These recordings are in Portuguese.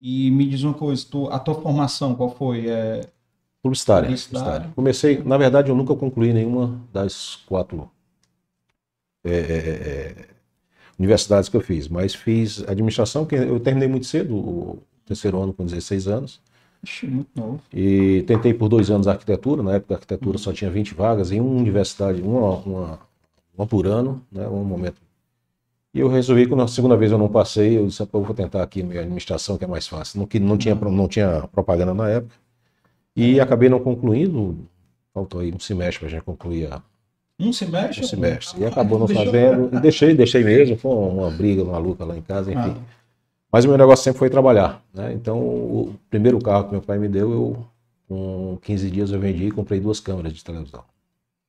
E me diz uma coisa, tu, a tua formação qual foi? É... Publicitária, publicitária. Comecei, na verdade, eu nunca concluí nenhuma das quatro é é, é, é, universidades que eu fiz, mas fiz administração, que eu terminei muito cedo, o terceiro ano com 16 anos. Ixi, muito novo. E tentei por dois anos arquitetura, na época a arquitetura só tinha 20 vagas, em uma universidade, uma, uma, uma por ano, né, um momento e eu resolvi, que na segunda vez eu não passei, eu disse, ah, eu vou tentar aqui minha administração, que é mais fácil. Não, que não, tinha, não tinha propaganda na época. E acabei não concluindo, faltou aí um semestre para a gente concluir a... Um semestre? Um semestre. E ah, acabou não fazendo, e deixei, deixei mesmo, foi uma briga uma luta lá em casa, enfim. Ah. Mas o meu negócio sempre foi trabalhar, né? Então, o primeiro carro que meu pai me deu, eu com 15 dias eu vendi e comprei duas câmeras de televisão.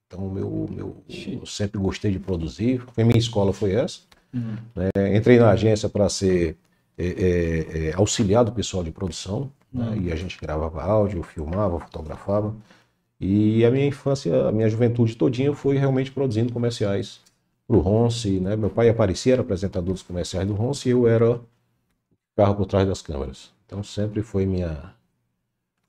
Então, meu, meu, eu sempre gostei de produzir. A minha escola foi essa. Uhum. Né? Entrei na agência para ser é, é, é do pessoal de produção, uhum. né? Hum. e a gente gravava áudio, filmava, fotografava. E a minha infância, a minha juventude todinha foi realmente produzindo comerciais para o Ronce. Né? Meu pai aparecia, era apresentador dos comerciais do Ronce, e eu era carro por trás das câmeras. Então sempre foi minha,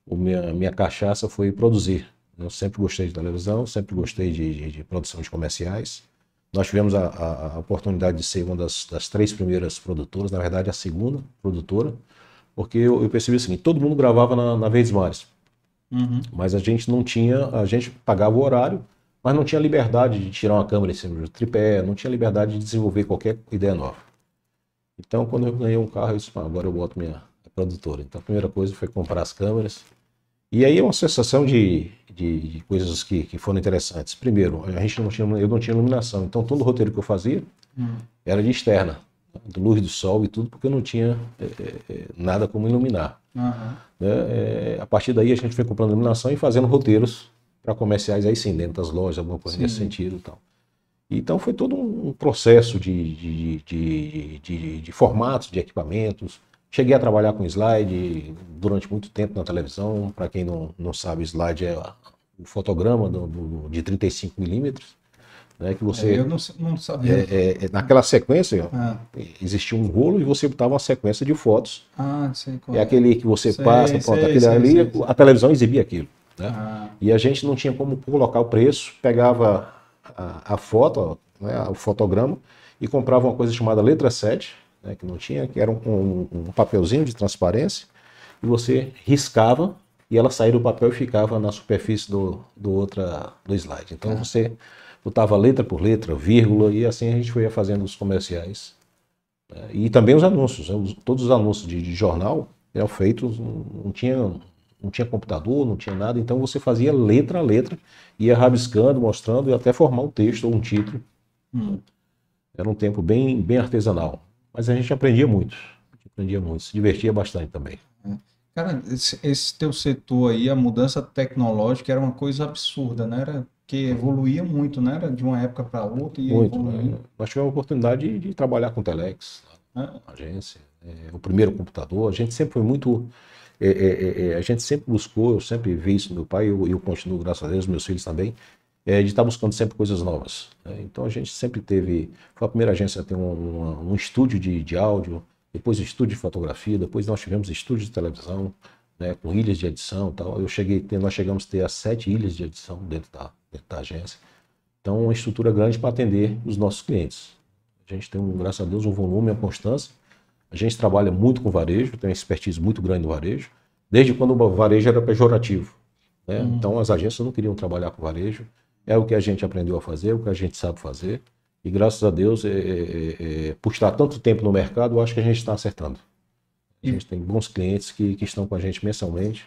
o minha, minha cachaça foi produzir. Eu sempre gostei de televisão, sempre gostei de, de, de produção de comerciais. Nós tivemos a, a, a oportunidade de ser uma das, das, três primeiras produtoras, na verdade a segunda produtora, porque eu, eu percebi o seguinte, todo mundo gravava na, na Verdes Mares, uhum. mas a gente não tinha, a gente pagava o horário, mas não tinha liberdade de tirar uma câmera em cima do tripé, não tinha liberdade de desenvolver qualquer ideia nova. Então, quando eu ganhei um carro, eu disse, agora eu boto minha produtora. Então, a primeira coisa foi comprar as câmeras, e aí é uma sensação de, de, de coisas que, que, foram interessantes. Primeiro, a gente não tinha, eu não tinha iluminação, então todo o roteiro que eu fazia hum. era de externa, luz do sol e tudo, porque eu não tinha é, é, é nada como iluminar. Uhum. a partir daí a gente foi comprando iluminação e fazendo roteiros para comerciais aí sim, dentro das lojas, alguma coisa sim. nesse sentido e tal. Então foi todo um processo de, de, de, de, de formatos, de equipamentos, Cheguei a trabalhar com slide durante muito tempo na televisão. Para quem não, não sabe, slide é o fotograma do, do, de 35 milímetros. Né, que você, é, eu não, não sabia. É, é, é, naquela sequência, ah. existia um rolo e você botava uma sequência de fotos. Ah, sei é, é. aquele que você sei, passa, sei, pronto, sei, aquele ali, a televisão exibia aquilo. Né? Ah. E a gente não tinha como colocar o preço, pegava a, a foto, né, o fotograma, e comprava uma coisa chamada letra 7, né, que não tinha, que era um, um, um, papelzinho de transparência, e você riscava e ela saía do papel e ficava na superfície do, do, outra, do slide. Então ah. você botava letra por letra, vírgula, e assim a gente foi fazendo os comerciais. Né. e também os anúncios, né. todos os anúncios de, de jornal eram feitos, não, não tinha não tinha computador, não tinha nada, então você fazia letra a letra, ia rabiscando, mostrando e até formar um texto ou um título. Hum. Era um tempo bem, bem artesanal. Mas a gente aprendia muito. Aprendia muito, se divertia bastante também. É. Cara, esse, esse teu setor aí, a mudança tecnológica era uma coisa absurda, né? Era que evoluía muito, né? Era de uma época para outra e muito, evoluía. Né? Nós tivemos a oportunidade de, de trabalhar com Telex, é. agência, é, o primeiro computador. A gente sempre foi muito é, é, é, é, a gente sempre buscou, eu sempre vi isso no meu pai, eu, eu continuo, graças a Deus, meus filhos também, é, de estar tá buscando sempre coisas novas. Né? Então a gente sempre teve, foi a primeira agência a ter um, um, um estúdio de, de, áudio, depois estúdio de fotografia, depois nós tivemos estúdio de televisão, né, com ilhas de edição tal. Eu cheguei, nós chegamos a ter as sete ilhas de edição dentro da, dentro da agência. Então uma estrutura grande para atender os nossos clientes. A gente tem, um, graças a Deus, um volume, uma constância. A gente trabalha muito com varejo, tem uma expertise muito grande no varejo, desde quando o varejo era pejorativo. Né? Uhum. Então as agências não queriam trabalhar com varejo, é o que a gente aprendeu a fazer, é o que a gente sabe fazer. E graças a Deus, é é, é, é, por estar tanto tempo no mercado, eu acho que a gente está acertando. A gente tem bons clientes que, que estão com a gente mensalmente.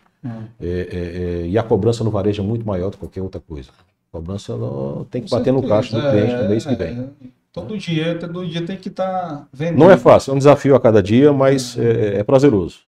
É. e a cobrança no varejo é muito maior do que qualquer outra coisa. A cobrança não, tem que com bater certeza. no caixa do cliente no mês que vem. Todo dia, todo dia tem que estar tá vendendo. Não é fácil, é um desafio a cada dia, mas é prazeroso.